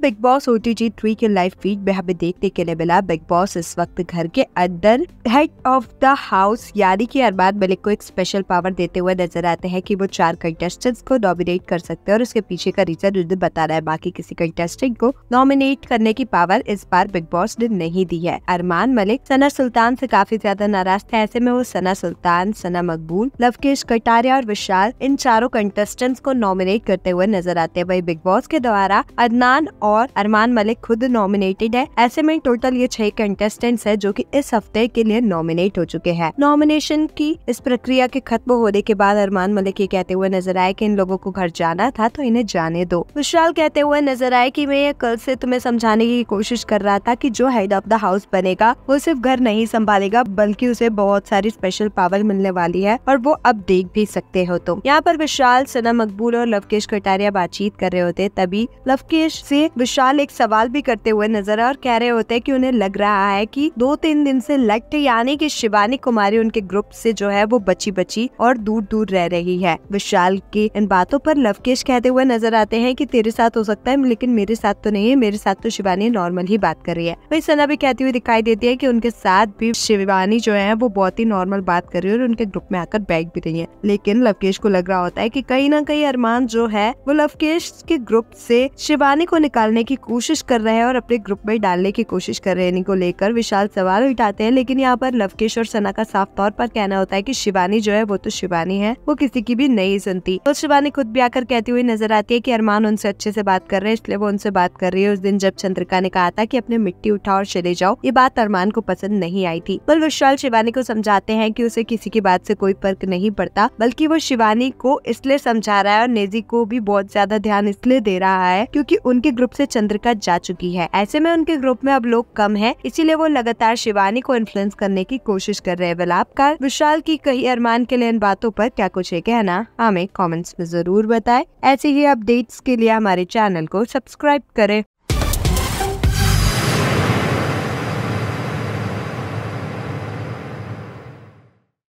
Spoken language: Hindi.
बिग बॉस ओ टी जी थ्री के लाइव फीड में हमें देखने के लिए मिला बिग बॉस इस वक्त घर के अंदर हेड ऑफ द हाउस यानी कि अरमान मलिक को एक स्पेशल पावर देते हुए नजर आते हैं कि वो चार कंटेस्टेंट्स को नॉमिनेट कर सकते हैं और उसके पीछे का रीजन उन्हें बता रहा है बाकी किसी कंटेस्टेंट को नॉमिनेट करने की पावर इस बार बिग बॉस ने नहीं दी है अरमान मलिक सना सुल्तान से काफी ज्यादा नाराज थे ऐसे में वो सना सुल्तान सना मकबूल लवकेश कटारिया और विशाल इन चारों कंटेस्टेंट्स को नॉमिनेट करते हुए नजर आते हैं वही बिग बॉस के द्वारा अदनान और अरमान मलिक खुद नॉमिनेटेड है ऐसे में टोटल ये छह कंटेस्टेंट्स है जो की इस हफ्ते के लिए नॉमिनेट हो चुके हैं नॉमिनेशन की इस प्रक्रिया के खत्म होने के बाद अरमान मलिक ये कहते हुए नजर आए की इन लोगों को घर जाना था तो इन्हें जाने दो विशाल कहते हुए नजर आए की मैं कल ऐसी तुम्हें समझाने की कोशिश कर रहा था की जो हेड ऑफ द हाउस बनेगा वो सिर्फ घर नहीं संभालेगा बल्कि उसे बहुत सारी स्पेशल पावर मिलने वाली है और वो अब देख भी सकते हो तुम यहाँ पर विशाल सना मकबूल और लवकेश कटारिया बातचीत कर रहे होते तभी लवकेश से विशाल एक सवाल भी करते हुए नजर आए और कह रहे होते हैं कि उन्हें लग रहा है कि दो तीन दिन से लट यानी कि शिवानी कुमारी उनके ग्रुप से जो है वो बची बची और दूर दूर रह रही है विशाल की इन बातों पर लवकेश कहते हुए नजर आते हैं कि तेरे साथ हो सकता है लेकिन मेरे साथ तो नहीं है मेरे साथ तो शिवानी नॉर्मल ही बात कर रही है वही सना भी कहती हुई दिखाई देती है की उनके साथ भी शिवानी जो है वो बहुत ही नॉर्मल बात कर रही है और उनके ग्रुप में आकर बैग भी रही है लेकिन लवकेश को लग रहा होता है की कहीं ना कहीं अरमान जो है वो लवकेश के ग्रुप से शिवानी को निकाल निकालने की कोशिश कर रहे हैं और अपने ग्रुप में डालने की कोशिश कर रहे हैं इनको लेकर विशाल सवाल उठाते हैं लेकिन यहाँ पर लवकेश और सना का साफ तौर पर कहना होता है की शिवानी जो है वो तो शिवानी है वो किसी की भी नहीं सुनती तो शिवानी खुद भी आकर कहती हुई नजर आती है की अरमान उनसे अच्छे से बात कर रहे हैं इसलिए वो उनसे बात कर रही है उस दिन जब चंद्रिका ने कहा था की अपने मिट्टी उठाओ और चले जाओ ये बात अरमान को पसंद नहीं आई थी पर विशाल शिवानी को समझाते हैं की उसे किसी की बात से कोई फर्क नहीं पड़ता बल्कि वो शिवानी को इसलिए समझा रहा है और नेजी को भी बहुत ज्यादा ध्यान इसलिए दे रहा है क्योंकि उनके ग्रुप ग्रुप से चंद्रिका जा चुकी है ऐसे में उनके ग्रुप में अब लोग कम है इसीलिए वो लगातार शिवानी को इन्फ्लुएंस करने की कोशिश कर रहे हैं आपका विशाल की कही अरमान के लिए इन बातों पर क्या कुछ है कहना हमें कमेंट्स में जरूर बताएं ऐसे ही अपडेट्स के लिए हमारे चैनल को सब्सक्राइब करें